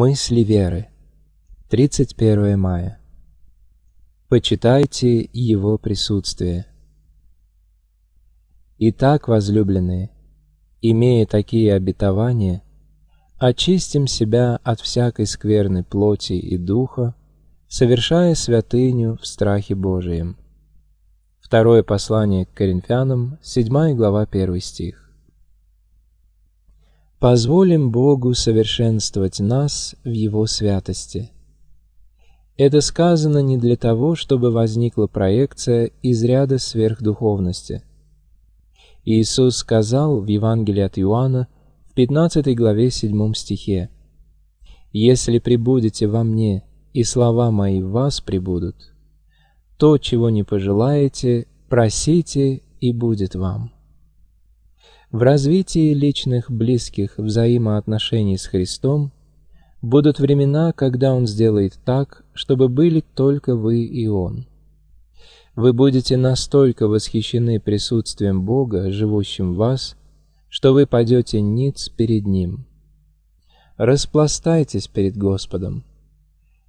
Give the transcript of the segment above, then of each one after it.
Мысли веры. 31 мая. Почитайте Его присутствие. Итак, возлюбленные, имея такие обетования, очистим себя от всякой скверны плоти и духа, совершая святыню в страхе Божием. Второе послание к Коринфянам, 7 глава, 1 стих позволим Богу совершенствовать нас в Его святости. Это сказано не для того, чтобы возникла проекция из ряда сверхдуховности. Иисус сказал в Евангелии от Иоанна в 15 главе 7 стихе «Если прибудете во мне, и слова мои в вас прибудут, то, чего не пожелаете, просите, и будет вам» в развитии личных близких взаимоотношений с Христом будут времена, когда Он сделает так, чтобы были только вы и Он. Вы будете настолько восхищены присутствием Бога, живущим в вас, что вы падете ниц перед Ним. Распластайтесь перед Господом.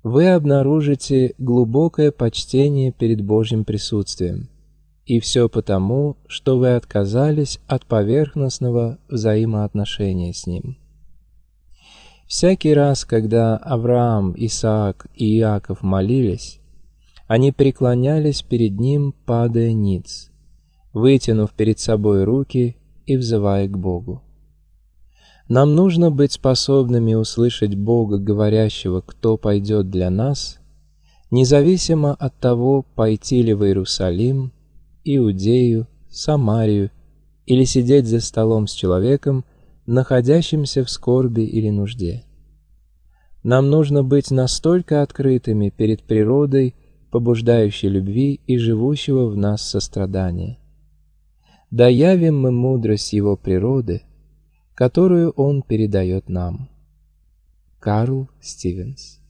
Вы обнаружите глубокое почтение перед Божьим присутствием – и все потому, что вы отказались от поверхностного взаимоотношения с Ним. Всякий раз, когда Авраам, Исаак и Иаков молились, они преклонялись перед Ним, падая ниц, вытянув перед собой руки и взывая к Богу. Нам нужно быть способными услышать Бога, говорящего, кто пойдет для нас, независимо от того, пойти ли в Иерусалим – Иудею, Самарию или сидеть за столом с человеком, находящимся в скорби или нужде. Нам нужно быть настолько открытыми перед природой, побуждающей любви и живущего в нас сострадания. Доявим мы мудрость его природы, которую он передает нам. Карл Стивенс